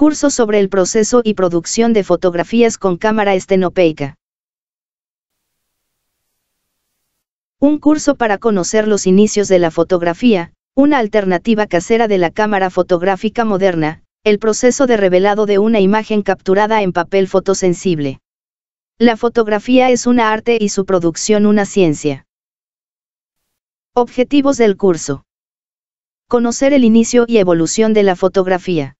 Curso sobre el proceso y producción de fotografías con cámara estenopeica. Un curso para conocer los inicios de la fotografía, una alternativa casera de la cámara fotográfica moderna, el proceso de revelado de una imagen capturada en papel fotosensible. La fotografía es una arte y su producción una ciencia. Objetivos del curso. Conocer el inicio y evolución de la fotografía.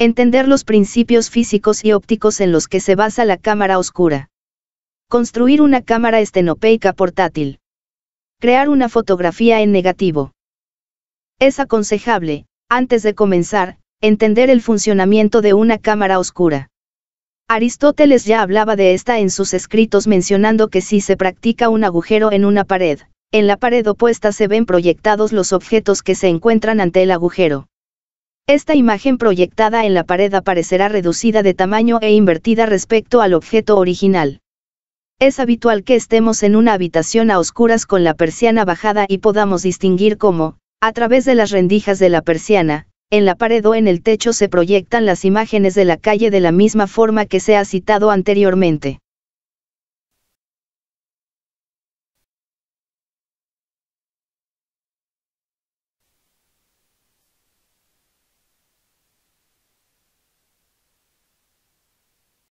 Entender los principios físicos y ópticos en los que se basa la cámara oscura. Construir una cámara estenopeica portátil. Crear una fotografía en negativo. Es aconsejable, antes de comenzar, entender el funcionamiento de una cámara oscura. Aristóteles ya hablaba de esta en sus escritos mencionando que si se practica un agujero en una pared, en la pared opuesta se ven proyectados los objetos que se encuentran ante el agujero. Esta imagen proyectada en la pared aparecerá reducida de tamaño e invertida respecto al objeto original. Es habitual que estemos en una habitación a oscuras con la persiana bajada y podamos distinguir cómo, a través de las rendijas de la persiana, en la pared o en el techo se proyectan las imágenes de la calle de la misma forma que se ha citado anteriormente.